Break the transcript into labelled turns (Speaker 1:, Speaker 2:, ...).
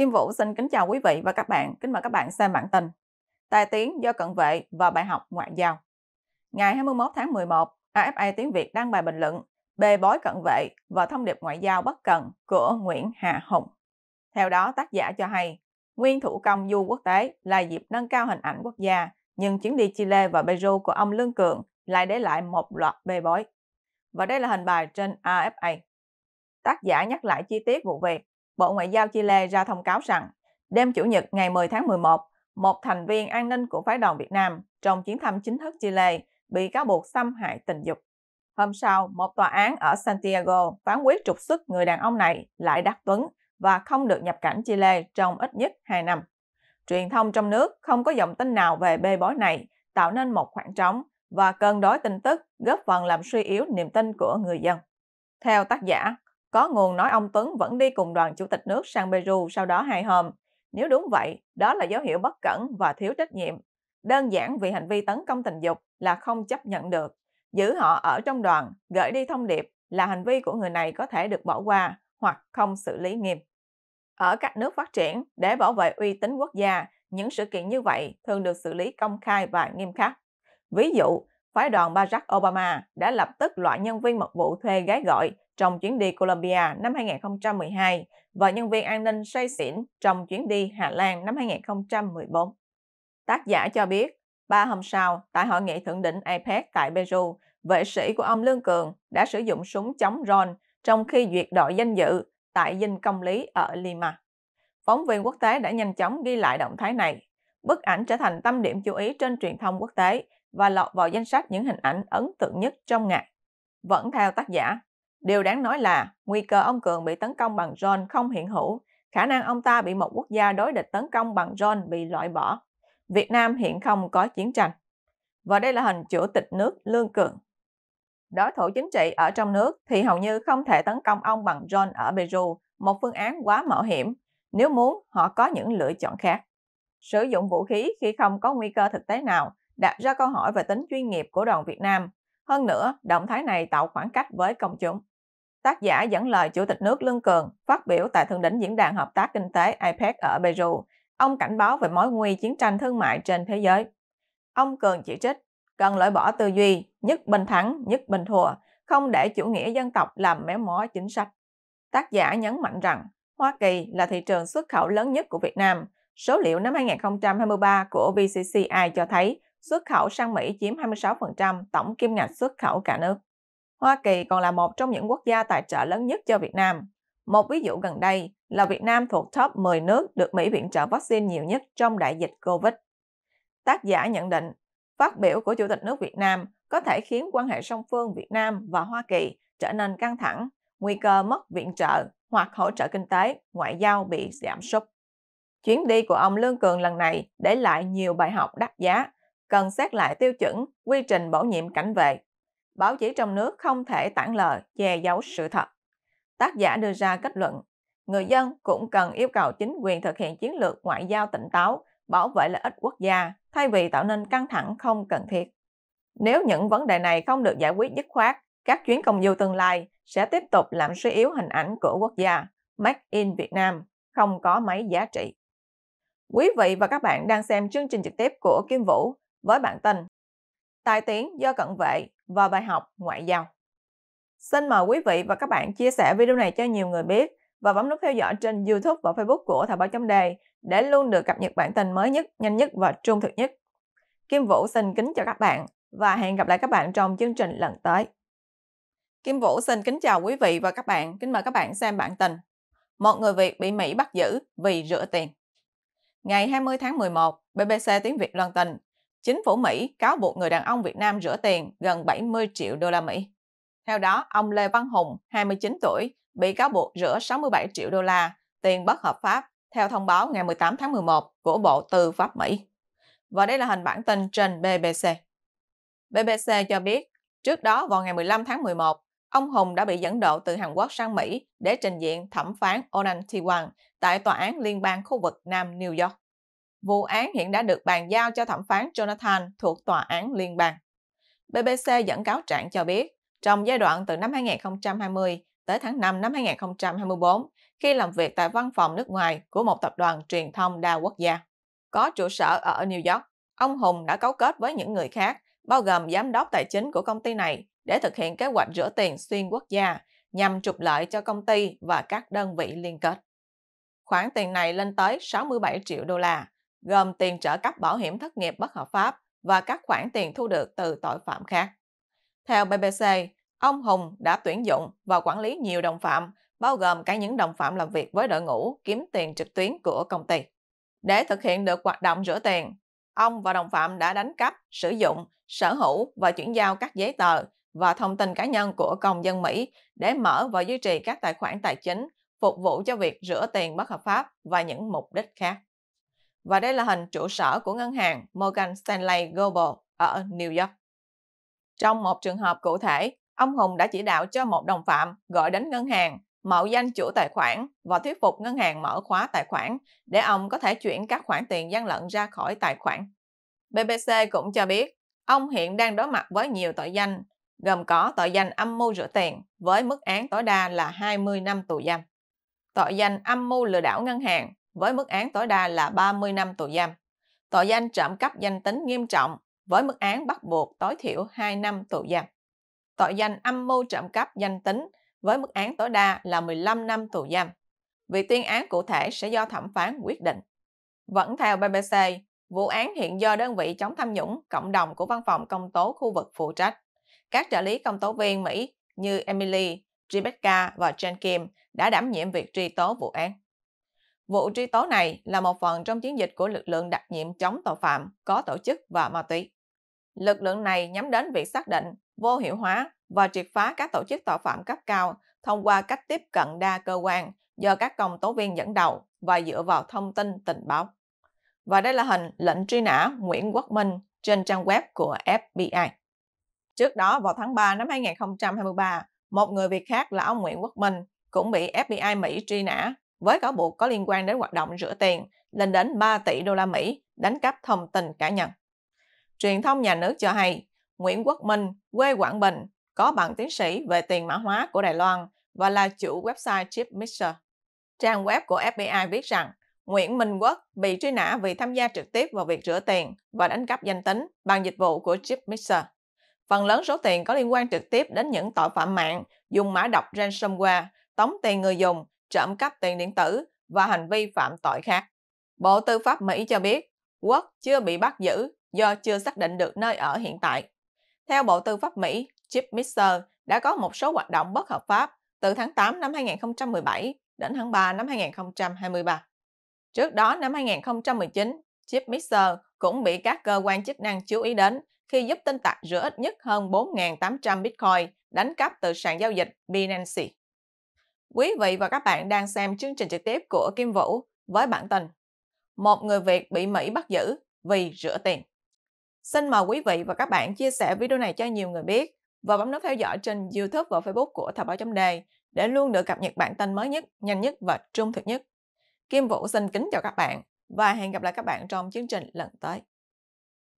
Speaker 1: Kim Vũ xin kính chào quý vị và các bạn. Kính mời các bạn xem bản tin. Tài tiếng do cận vệ và bài học ngoại giao. Ngày 21 tháng 11, AFA Tiếng Việt đăng bài bình luận bê bối cận vệ và thông điệp ngoại giao bất cần của Nguyễn Hà Hùng. Theo đó, tác giả cho hay, nguyên thủ công du quốc tế là dịp nâng cao hình ảnh quốc gia, nhưng chuyến đi Chile và Peru của ông Lương Cường lại để lại một loạt bê bối. Và đây là hình bài trên AFA. Tác giả nhắc lại chi tiết vụ việc Bộ Ngoại giao Chile ra thông cáo rằng, đêm Chủ nhật ngày 10 tháng 11, một thành viên an ninh của phái đoàn Việt Nam trong chuyến thăm chính thức Chile bị cáo buộc xâm hại tình dục. Hôm sau, một tòa án ở Santiago phán quyết trục xuất người đàn ông này lại Đắc Tuấn và không được nhập cảnh Chile trong ít nhất 2 năm. Truyền thông trong nước không có dòng tin nào về bê bối này, tạo nên một khoảng trống và cơn đói tin tức góp phần làm suy yếu niềm tin của người dân. Theo tác giả, có nguồn nói ông Tuấn vẫn đi cùng đoàn chủ tịch nước sang Peru sau đó hai hôm. Nếu đúng vậy, đó là dấu hiệu bất cẩn và thiếu trách nhiệm. Đơn giản vì hành vi tấn công tình dục là không chấp nhận được. Giữ họ ở trong đoàn, gửi đi thông điệp là hành vi của người này có thể được bỏ qua hoặc không xử lý nghiêm. Ở các nước phát triển, để bảo vệ uy tín quốc gia, những sự kiện như vậy thường được xử lý công khai và nghiêm khắc. Ví dụ, phái đoàn Barack Obama đã lập tức loại nhân viên mật vụ thuê gái gọi trong chuyến đi Colombia năm 2012 và nhân viên an ninh say xỉn trong chuyến đi Hà Lan năm 2014. Tác giả cho biết, ba hôm sau, tại hội nghị thượng đỉnh APEC tại Peru, vệ sĩ của ông Lương Cường đã sử dụng súng chống drone trong khi duyệt đội danh dự tại dinh công lý ở Lima. Phóng viên quốc tế đã nhanh chóng ghi lại động thái này. Bức ảnh trở thành tâm điểm chú ý trên truyền thông quốc tế và lọt vào danh sách những hình ảnh ấn tượng nhất trong ngày. Vẫn theo tác giả, Điều đáng nói là nguy cơ ông Cường bị tấn công bằng drone không hiện hữu, khả năng ông ta bị một quốc gia đối địch tấn công bằng drone bị loại bỏ. Việt Nam hiện không có chiến tranh. Và đây là hình chủ tịch nước Lương Cường. Đối thủ chính trị ở trong nước thì hầu như không thể tấn công ông bằng drone ở Peru, một phương án quá mạo hiểm. Nếu muốn, họ có những lựa chọn khác. Sử dụng vũ khí khi không có nguy cơ thực tế nào đặt ra câu hỏi về tính chuyên nghiệp của đoàn Việt Nam. Hơn nữa, động thái này tạo khoảng cách với công chúng. Tác giả dẫn lời Chủ tịch nước Lương Cường phát biểu tại thượng đỉnh diễn đàn hợp tác kinh tế APEC ở Peru. Ông cảnh báo về mối nguy chiến tranh thương mại trên thế giới. Ông Cường chỉ trích cần loại bỏ tư duy nhất bình thắng, nhất bình thua, không để chủ nghĩa dân tộc làm méo mó chính sách. Tác giả nhấn mạnh rằng Hoa Kỳ là thị trường xuất khẩu lớn nhất của Việt Nam. Số liệu năm 2023 của VCCI cho thấy xuất khẩu sang Mỹ chiếm 26% tổng kim ngạch xuất khẩu cả nước. Hoa Kỳ còn là một trong những quốc gia tài trợ lớn nhất cho Việt Nam. Một ví dụ gần đây là Việt Nam thuộc top 10 nước được Mỹ viện trợ vaccine nhiều nhất trong đại dịch COVID. Tác giả nhận định, phát biểu của Chủ tịch nước Việt Nam có thể khiến quan hệ song phương Việt Nam và Hoa Kỳ trở nên căng thẳng, nguy cơ mất viện trợ hoặc hỗ trợ kinh tế, ngoại giao bị giảm sút. Chuyến đi của ông Lương Cường lần này để lại nhiều bài học đắt giá, cần xét lại tiêu chuẩn, quy trình bổ nhiệm cảnh vệ báo chí trong nước không thể tản lờ, che giấu sự thật. Tác giả đưa ra kết luận, người dân cũng cần yêu cầu chính quyền thực hiện chiến lược ngoại giao tỉnh táo, bảo vệ lợi ích quốc gia, thay vì tạo nên căng thẳng không cần thiết. Nếu những vấn đề này không được giải quyết dứt khoát, các chuyến công du tương lai sẽ tiếp tục làm suy yếu hình ảnh của quốc gia Make in Việt Nam không có mấy giá trị. Quý vị và các bạn đang xem chương trình trực tiếp của Kim Vũ với bản tin Tài tiếng do cận vệ và bài học ngoại giao. Xin mời quý vị và các bạn chia sẻ video này cho nhiều người biết và bấm nút theo dõi trên YouTube và Facebook của Thời báo chấm đề để luôn được cập nhật bản tin mới nhất, nhanh nhất và trung thực nhất. Kim Vũ xin kính chào các bạn và hẹn gặp lại các bạn trong chương trình lần tới. Kim Vũ xin kính chào quý vị và các bạn, kính mời các bạn xem bản tin. Một người Việt bị Mỹ bắt giữ vì rửa tiền. Ngày 20 tháng 11, BBC tiếng Việt loan tình chính phủ Mỹ cáo buộc người đàn ông Việt Nam rửa tiền gần 70 triệu đô la Mỹ. Theo đó, ông Lê Văn Hùng, 29 tuổi, bị cáo buộc rửa 67 triệu đô la tiền bất hợp pháp theo thông báo ngày 18 tháng 11 của Bộ Tư pháp Mỹ. Và đây là hình bản tin trên BBC. BBC cho biết, trước đó vào ngày 15 tháng 11, ông Hùng đã bị dẫn độ từ Hàn Quốc sang Mỹ để trình diện thẩm phán Onan Tiwan tại Tòa án Liên bang khu vực Nam New York. Vụ án hiện đã được bàn giao cho thẩm phán Jonathan thuộc Tòa án Liên bang. BBC dẫn cáo trạng cho biết, trong giai đoạn từ năm 2020 tới tháng 5 năm 2024, khi làm việc tại văn phòng nước ngoài của một tập đoàn truyền thông đa quốc gia, có trụ sở ở New York, ông Hùng đã cấu kết với những người khác, bao gồm giám đốc tài chính của công ty này, để thực hiện kế hoạch rửa tiền xuyên quốc gia nhằm trục lợi cho công ty và các đơn vị liên kết. Khoản tiền này lên tới 67 triệu đô la, gồm tiền trợ cấp bảo hiểm thất nghiệp bất hợp pháp và các khoản tiền thu được từ tội phạm khác. Theo BBC, ông Hùng đã tuyển dụng và quản lý nhiều đồng phạm, bao gồm cả những đồng phạm làm việc với đội ngũ kiếm tiền trực tuyến của công ty. Để thực hiện được hoạt động rửa tiền, ông và đồng phạm đã đánh cắp, sử dụng, sở hữu và chuyển giao các giấy tờ và thông tin cá nhân của công dân Mỹ để mở và duy trì các tài khoản tài chính phục vụ cho việc rửa tiền bất hợp pháp và những mục đích khác và đây là hình trụ sở của ngân hàng Morgan Stanley Global ở New York. Trong một trường hợp cụ thể, ông Hùng đã chỉ đạo cho một đồng phạm gọi đến ngân hàng, mạo danh chủ tài khoản và thuyết phục ngân hàng mở khóa tài khoản để ông có thể chuyển các khoản tiền gian lận ra khỏi tài khoản. BBC cũng cho biết, ông hiện đang đối mặt với nhiều tội danh, gồm có tội danh âm mưu rửa tiền với mức án tối đa là 20 năm tù giam, tội danh âm mưu lừa đảo ngân hàng với mức án tối đa là 30 năm tù giam. Tội danh trộm cắp danh tính nghiêm trọng với mức án bắt buộc tối thiểu 2 năm tù giam. Tội danh âm mưu trộm cắp danh tính với mức án tối đa là 15 năm tù giam. Việc tuyên án cụ thể sẽ do thẩm phán quyết định. Vẫn theo BBC, vụ án hiện do đơn vị chống tham nhũng cộng đồng của văn phòng công tố khu vực phụ trách. Các trợ lý công tố viên Mỹ như Emily, Rebecca và Jen Kim đã đảm nhiệm việc truy tố vụ án. Vụ truy tố này là một phần trong chiến dịch của lực lượng đặc nhiệm chống tội phạm có tổ chức và ma túy. Lực lượng này nhắm đến việc xác định, vô hiệu hóa và triệt phá các tổ chức tội phạm cấp cao thông qua cách tiếp cận đa cơ quan do các công tố viên dẫn đầu và dựa vào thông tin tình báo. Và đây là hình lệnh truy nã Nguyễn Quốc Minh trên trang web của FBI. Trước đó vào tháng 3 năm 2023, một người Việt khác là ông Nguyễn Quốc Minh cũng bị FBI Mỹ truy nã với cáo buộc có liên quan đến hoạt động rửa tiền lên đến 3 tỷ đô la Mỹ đánh cắp thông tin cá nhân. Truyền thông nhà nước cho hay Nguyễn Quốc Minh, quê Quảng Bình, có bằng tiến sĩ về tiền mã hóa của Đài Loan và là chủ website Chipmixer. Trang web của FBI viết rằng Nguyễn Minh Quốc bị truy nã vì tham gia trực tiếp vào việc rửa tiền và đánh cắp danh tính bằng dịch vụ của Chipmixer. Phần lớn số tiền có liên quan trực tiếp đến những tội phạm mạng dùng mã độc ransomware, tống tiền người dùng trộm cắp tiền điện tử và hành vi phạm tội khác. Bộ Tư pháp Mỹ cho biết, Quốc chưa bị bắt giữ do chưa xác định được nơi ở hiện tại. Theo Bộ Tư pháp Mỹ, Chip Mixer đã có một số hoạt động bất hợp pháp từ tháng 8 năm 2017 đến tháng 3 năm 2023. Trước đó năm 2019, Chip Mixer cũng bị các cơ quan chức năng chú ý đến khi giúp tin tặc rửa ít nhất hơn 4.800 Bitcoin đánh cắp từ sàn giao dịch Binance. Quý vị và các bạn đang xem chương trình trực tiếp của Kim Vũ với bản tin Một người Việt bị Mỹ bắt giữ vì rửa tiền. Xin mời quý vị và các bạn chia sẻ video này cho nhiều người biết và bấm nút theo dõi trên YouTube và Facebook của Thời báo chấm đề để luôn được cập nhật bản tin mới nhất, nhanh nhất và trung thực nhất. Kim Vũ xin kính chào các bạn và hẹn gặp lại các bạn trong chương trình lần tới.